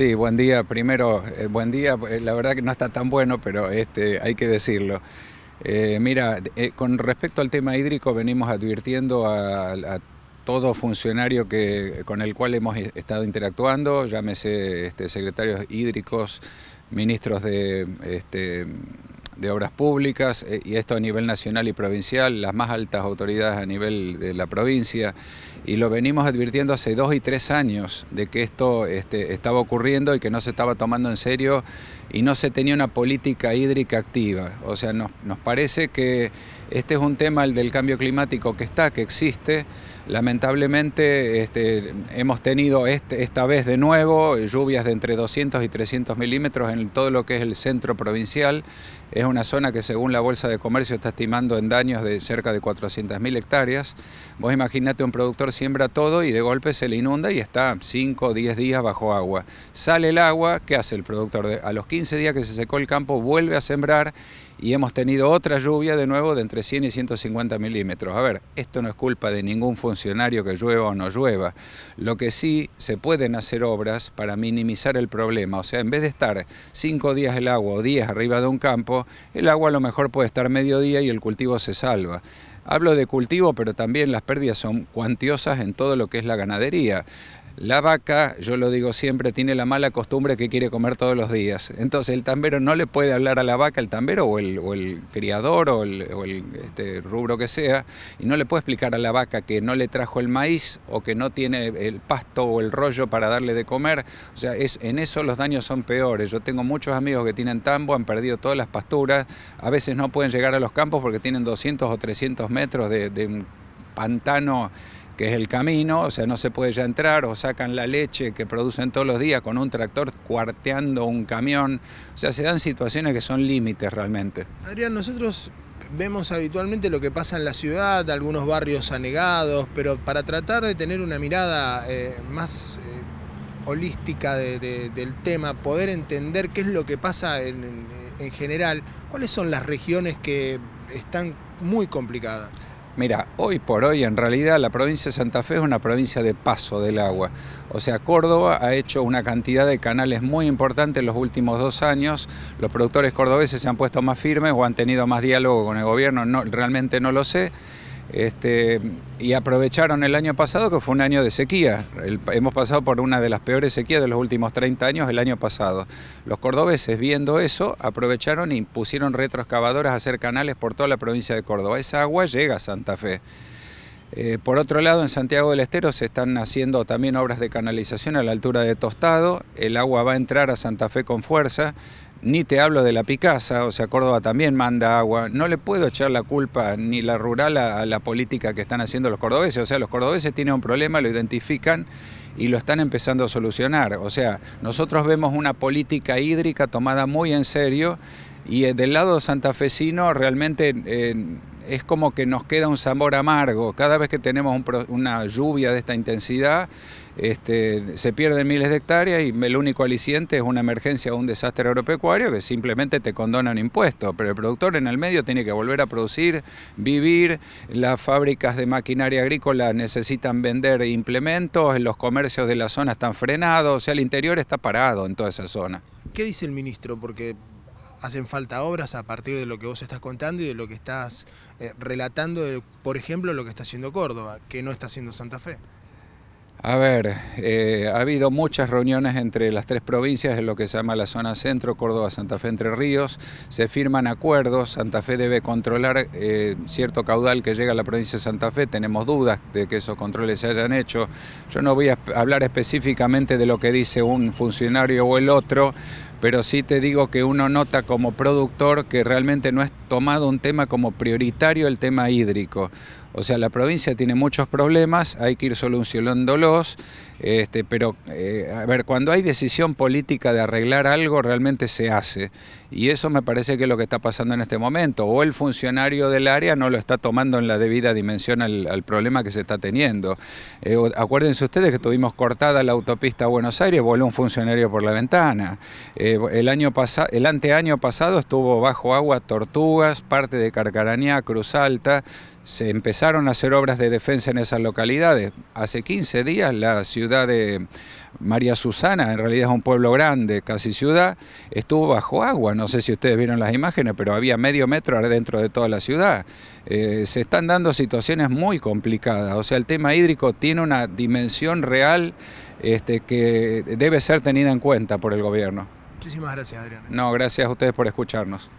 Sí, buen día. Primero, eh, buen día. Eh, la verdad que no está tan bueno, pero este, hay que decirlo. Eh, mira, con respecto al tema hídrico, venimos advirtiendo a, todo funcionario que, con el cual hemos estado interactuando, llámese este, secretarios hídricos, ministros de... Este, de Obras Públicas, eh, y esto a nivel nacional y provincial, las más altas autoridades a nivel de la provincia, y lo venimos advirtiendo hace dos y tres años de que esto este, estaba ocurriendo y que no se estaba tomando en serio y no se tenía una política hídrica activa. O sea, nos parece que este es un tema, el del cambio climático, que está, que existe. Lamentablemente este, hemos tenido este, esta vez de nuevo eh, lluvias de entre 200 y 300 milímetros en todo lo que es el centro provincial. Es una zona que según la Bolsa de Comercio está estimando en daños de cerca de 400.000 hectáreas. Vos imaginate un productor siembra todo y de golpe se le inunda y está 5 o 10 días bajo agua. Sale el agua, ¿qué hace el productor? A los 15 días que se secó el campo vuelve a sembrar y hemos tenido otra lluvia de nuevo de entre 100 y 150 milímetros. A ver, esto no es culpa de ningún funcionario que llueva o no llueva. Lo que sí se pueden hacer obras para minimizar el problema. O sea, en vez de estar cinco días el agua o 10 arriba de un campo, el agua a lo mejor puede estar medio día y el cultivo se salva. Hablo de cultivo, pero también las pérdidas son cuantiosas en todo lo que es la ganadería. La vaca, yo lo digo siempre, tiene la mala costumbre que quiere comer todos los días. Entonces el tambero no le puede hablar a la vaca, el tambero o el, criador o el, este, rubro que sea, y no le puede explicar a la vaca que no le trajo el maíz o que no tiene el pasto o el rollo para darle de comer. O sea, es, en eso los daños son peores. Yo tengo muchos amigos que tienen tambo, han perdido todas las pasturas, a veces no pueden llegar a los campos porque tienen 200 o 300 metros de, de un pantano que es el camino, o sea, no se puede ya entrar, o sacan la leche que producen todos los días con un tractor cuarteando un camión, o sea, se dan situaciones que son límites realmente. Adrián, nosotros vemos habitualmente lo que pasa en la ciudad, algunos barrios anegados, pero para tratar de tener una mirada eh, más... Eh, holística del tema, poder entender qué es lo que pasa en general, ¿cuáles son las regiones que están muy complicadas? Mira, hoy por hoy en realidad la provincia de Santa Fe es una provincia de paso del agua. O sea, Córdoba ha hecho una cantidad de canales muy importante en los últimos dos años. Los productores cordobeses se han puesto más firmes o han tenido más diálogo con el gobierno, no, realmente no lo sé. Este, y aprovecharon el año pasado que fue un año de sequía. hemos pasado por una de las peores sequías de los últimos 30 años el año pasado. Los cordobeses viendo eso aprovecharon y pusieron retroexcavadoras a hacer canales por toda la provincia de Córdoba. Esa agua llega a Santa Fe. Eh, por otro lado, en Santiago del Estero se están haciendo también obras de canalización a la altura de Tostado. El agua va a entrar a Santa Fe con fuerza ni te hablo de la Picasa, o sea, Córdoba también manda agua. No le puedo echar la culpa ni la rural a, la política que están haciendo los cordobeses. O sea, los cordobeses tienen un problema, lo identifican y lo están empezando a solucionar. O sea, nosotros vemos una política hídrica tomada muy en serio y eh, del lado santafesino realmente... Eh, es como que nos queda un sabor amargo. Cada vez que tenemos una lluvia de esta intensidad, este, se pierden miles de hectáreas y el único aliciente es una emergencia o un desastre agropecuario que simplemente te ...un impuestos, pero el productor en el medio tiene que volver a producir, vivir, las fábricas de maquinaria agrícola necesitan vender implementos, los comercios de la zona están frenados, o sea, el interior está parado en toda esa zona. ¿Qué dice el ministro? Porque hacen falta obras a partir de lo que vos estás contando y de lo que estás eh, relatando, por ejemplo, lo que está haciendo Córdoba, que no está haciendo Santa Fe. A ver, eh, ha habido muchas reuniones entre las tres provincias en lo que se llama la zona centro, Córdoba, Santa Fe, Entre Ríos. Se firman acuerdos, Santa Fe debe controlar eh, cierto caudal que llega a la provincia de Santa Fe. Tenemos dudas de que esos controles se hayan hecho. Yo no voy a hablar específicamente de lo que dice un funcionario o el otro, pero sí te digo que uno nota como productor que realmente no es tomado un tema como prioritario, el tema hídrico. O sea, la provincia tiene muchos problemas, hay que ir solucionándolos, este, pero eh, a ver, cuando hay decisión política de arreglar algo, realmente se hace. Y eso me parece que es lo que está pasando en este momento. O el funcionario del área no lo está tomando en la debida dimensión al, problema que se está teniendo. Eh, acuérdense ustedes que tuvimos cortada la autopista a Buenos Aires, voló un funcionario por la ventana. Eh, el, año el anteaño pasado estuvo bajo agua Tortuga, parte de Carcarañá, Cruz Alta, se empezaron a hacer obras de defensa en esas localidades. Hace 15 días la ciudad de María Susana, en realidad es un pueblo grande, casi ciudad, estuvo bajo agua. No sé si ustedes vieron las imágenes, pero había medio metro adentro de toda la ciudad. Eh, se están dando situaciones muy complicadas. O sea, el tema hídrico tiene una dimensión real este, que debe ser tenida en cuenta por el gobierno. Muchísimas gracias, Adrián. No, gracias a ustedes por escucharnos.